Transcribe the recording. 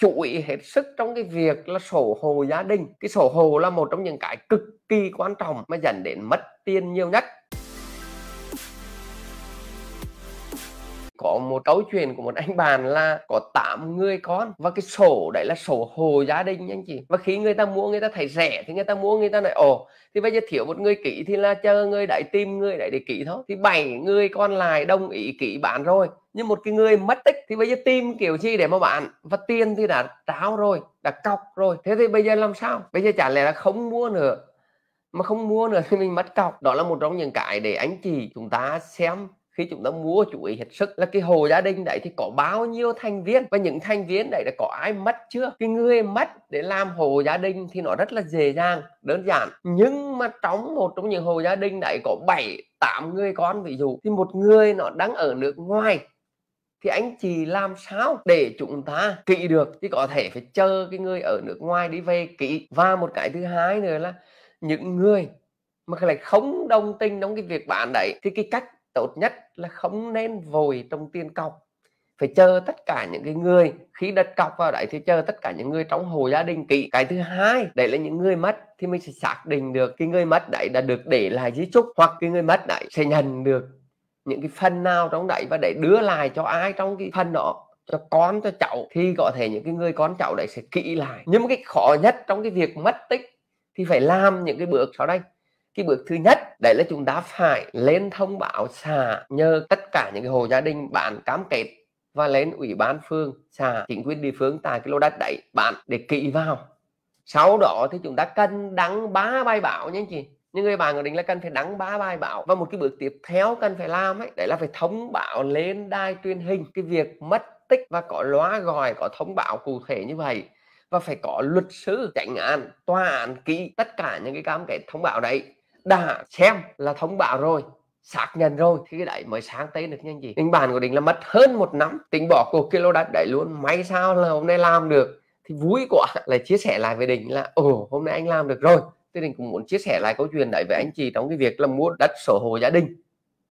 chuỗi hết sức trong cái việc là sổ hồ gia đình cái sổ hồ là một trong những cái cực kỳ quan trọng mà dẫn đến mất tiền nhiều nhất có một câu chuyện của một anh bạn là có 8 người con và cái sổ đấy là sổ hồ gia đình anh chị và khi người ta mua người ta thấy rẻ thì người ta mua người ta lại ồ thì bây giờ thiếu một người kỹ thì là chờ người đại tìm người đại để kỹ thôi thì bảy người con lại đồng ý kỹ bạn rồi nhưng một cái người mất tích thì bây giờ tìm kiểu gì để mà bạn và tiền thì đã tráo rồi đã cọc rồi thế thì bây giờ làm sao bây giờ chả lẽ là không mua nữa mà không mua nữa thì mình mất cọc đó là một trong những cái để anh chị chúng ta xem khi chúng ta mua chú ý hết sức là cái hồ gia đình đấy thì có bao nhiêu thành viên và những thành viên đấy là có ai mất chưa cái người mất để làm hồ gia đình thì nó rất là dễ dàng đơn giản nhưng mà trong một trong những hồ gia đình đấy có 7 8 người con ví dụ thì một người nó đang ở nước ngoài thì anh chị làm sao để chúng ta kỵ được thì có thể phải chờ cái người ở nước ngoài đi về kỵ và một cái thứ hai nữa là những người mà lại không đồng tình trong cái việc bạn đấy thì cái cách tốt nhất là không nên vội trong tiền cọc phải chờ tất cả những cái người khi đặt cọc vào đấy thì chờ tất cả những người trong hồ gia đình kỹ cái thứ hai đấy là những người mất thì mình sẽ xác định được cái người mất đấy đã được để lại di trúc hoặc cái người mất đấy sẽ nhận được những cái phần nào trong đấy và để đưa lại cho ai trong cái phần đó cho con cho cháu thì có thể những cái người con cháu đấy sẽ kỹ lại nhưng cái khó nhất trong cái việc mất tích thì phải làm những cái bước sau đây cái bước thứ nhất đấy là chúng ta phải lên thông báo xã nhờ tất cả những cái hộ gia đình bạn cam kết và lên ủy ban phường xã chính quyền địa phương tại cái lô đất đấy bạn để kỹ vào sau đó thì chúng ta cần đăng ba bài báo nhé chị những người bạn của đình là cần phải đăng ba bài báo và một cái bước tiếp theo cần phải làm ấy đấy là phải thông báo lên đài truyền hình cái việc mất tích và có loa gọi có thông báo cụ thể như vậy và phải có luật sư tránh án tòa án ký tất cả những cái cam kết thông báo đấy đã xem là thông báo rồi xác nhận rồi thì cái đấy mới sáng tới được nhân gì tính bản của đình là mất hơn một năm tính bỏ cuộc kilo đất đấy luôn may sao là hôm nay làm được thì vui quá lại chia sẻ lại với đình là ồ hôm nay anh làm được rồi thế đình cũng muốn chia sẻ lại câu chuyện đấy với anh chị trong cái việc là mua đất sổ hộ gia đình